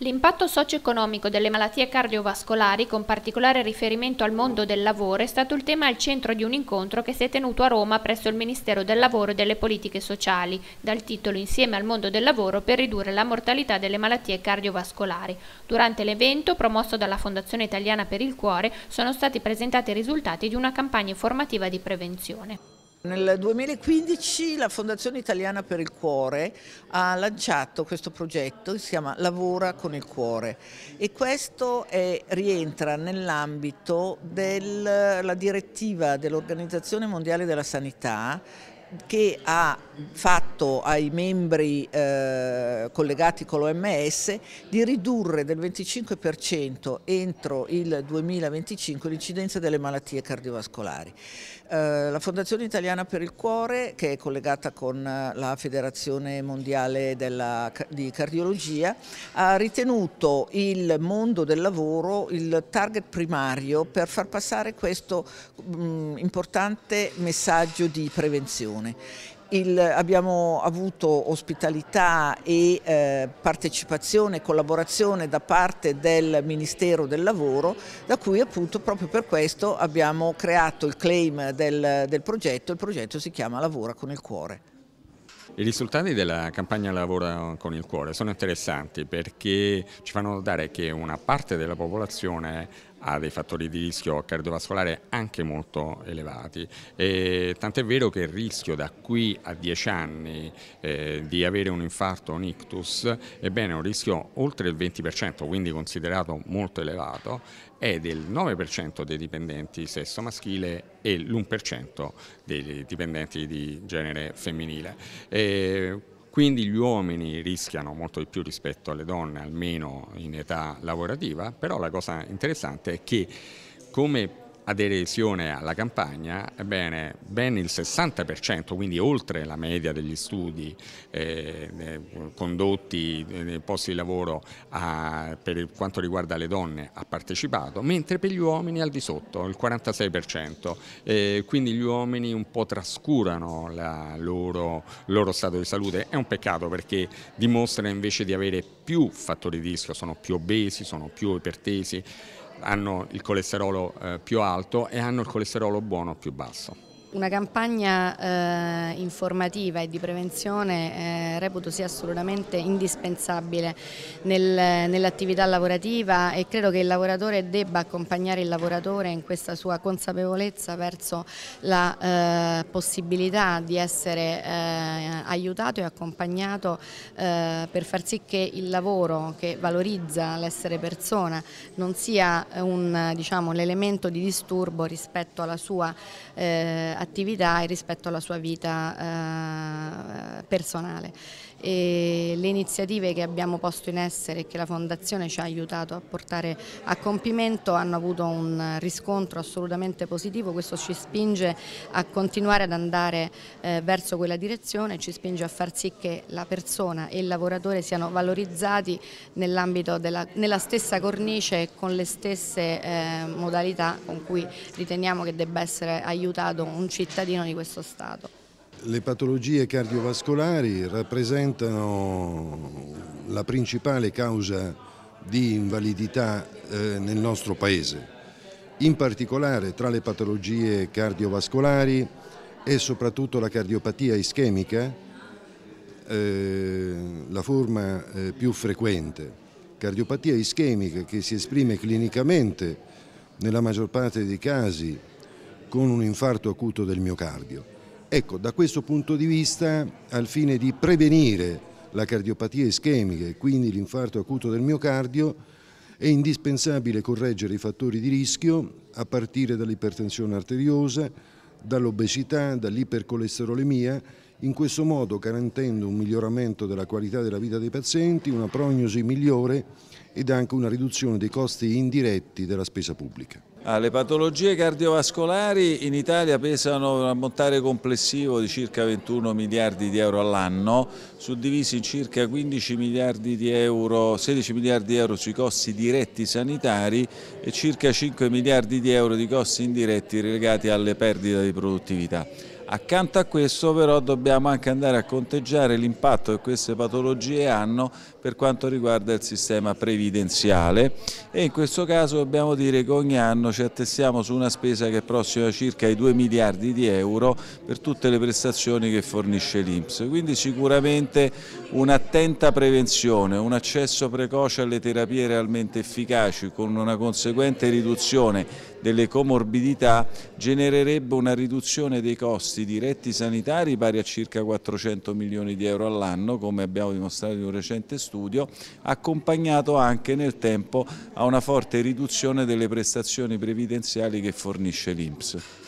L'impatto socio-economico delle malattie cardiovascolari, con particolare riferimento al mondo del lavoro, è stato il tema al centro di un incontro che si è tenuto a Roma presso il Ministero del Lavoro e delle Politiche Sociali, dal titolo Insieme al mondo del lavoro per ridurre la mortalità delle malattie cardiovascolari. Durante l'evento, promosso dalla Fondazione Italiana per il Cuore, sono stati presentati i risultati di una campagna informativa di prevenzione. Nel 2015 la Fondazione Italiana per il Cuore ha lanciato questo progetto che si chiama Lavora con il Cuore e questo è, rientra nell'ambito della direttiva dell'Organizzazione Mondiale della Sanità che ha fatto ai membri eh, collegati con l'OMS di ridurre del 25% entro il 2025 l'incidenza delle malattie cardiovascolari. Eh, la Fondazione Italiana per il Cuore, che è collegata con eh, la Federazione Mondiale della, di Cardiologia, ha ritenuto il mondo del lavoro il target primario per far passare questo mh, mm, importante messaggio di prevenzione collaborazione. Il, abbiamo avuto ospitalità e eh, partecipazione e collaborazione da parte del Ministero del Lavoro da cui appunto proprio per questo abbiamo creato il claim del, del progetto, il progetto si chiama Lavora con il cuore. I risultati della campagna Lavora con il cuore sono interessanti perché ci fanno notare che una parte della popolazione ha dei fattori di rischio cardiovascolare anche molto elevati. Tant'è vero che il rischio da qui a 10 anni eh, di avere un infarto o un ictus ebbene, è un rischio oltre il 20%, quindi considerato molto elevato, è del 9% dei dipendenti sesso maschile e l'1% dei dipendenti di genere femminile. E quindi gli uomini rischiano molto di più rispetto alle donne, almeno in età lavorativa, però la cosa interessante è che come aderesione alla campagna, ebbene ben il 60%, quindi oltre la media degli studi eh, eh condotti nei eh, posti di lavoro a, per quanto riguarda le donne ha partecipato, mentre per gli uomini al di sotto, il 46%, eh, quindi gli uomini un po' trascurano il loro, loro stato di salute, è un peccato perché dimostra invece di avere più fattori di rischio, sono più obesi, sono più ipertesi, hanno il colesterolo eh, più alto e hanno il colesterolo buono più basso. Una campagna eh, informativa e di prevenzione eh, reputo sia assolutamente indispensabile nel, nell'attività lavorativa e credo che il lavoratore debba accompagnare il lavoratore in questa sua consapevolezza verso la eh, possibilità di essere eh, aiutato e accompagnato eh, per far sì che il lavoro che valorizza l'essere persona non sia diciamo, l'elemento diciamo, di disturbo rispetto alla sua attività eh, attività e rispetto alla sua vita eh, personale. E le iniziative che abbiamo posto in essere e che la Fondazione ci ha aiutato a portare a compimento hanno avuto un riscontro assolutamente positivo, questo ci spinge a continuare ad andare eh, verso quella direzione, ci spinge a far sì che la persona e il lavoratore siano valorizzati della nella stessa cornice e con le stesse eh, modalità con cui riteniamo che debba essere aiutato un cittadino di questo Stato. Le patologie cardiovascolari rappresentano la principale causa di invalidità eh, nel nostro paese. In particolare tra le patologie cardiovascolari è soprattutto la cardiopatia ischemica, eh, la forma eh, più frequente. Cardiopatia ischemica che si esprime clinicamente nella maggior parte dei casi con un infarto acuto del miocardio. Ecco, da questo punto di vista, al fine di prevenire la cardiopatia ischemica e quindi l'infarto acuto del miocardio, è indispensabile correggere i fattori di rischio a partire dall'ipertensione arteriosa, dall'obesità, dall'ipercolesterolemia, in questo modo garantendo un miglioramento della qualità della vita dei pazienti, una prognosi migliore ed anche una riduzione dei costi indiretti della spesa pubblica le patologie cardiovascolari in Italia pesano un ammontare complessivo di circa 21 miliardi di euro all'anno, suddivisi in circa 15 miliardi di euro, 16 miliardi di euro sui costi diretti sanitari e circa 5 miliardi di euro di costi indiretti legati alle perdite di produttività. Accanto a questo però dobbiamo anche andare a conteggiare l'impatto che queste patologie hanno per quanto riguarda il sistema previdenziale e in questo caso dobbiamo dire che ogni anno ci attestiamo su una spesa che è prossima a circa i 2 miliardi di euro per tutte le prestazioni che fornisce l'Inps. Quindi sicuramente un'attenta prevenzione, un accesso precoce alle terapie realmente efficaci con una conseguente riduzione delle comorbidità genererebbe una riduzione dei costi diretti sanitari pari a circa 400 milioni di euro all'anno, come abbiamo dimostrato in un recente studio, accompagnato anche nel tempo a una forte riduzione delle prestazioni previdenziali che fornisce l'Inps.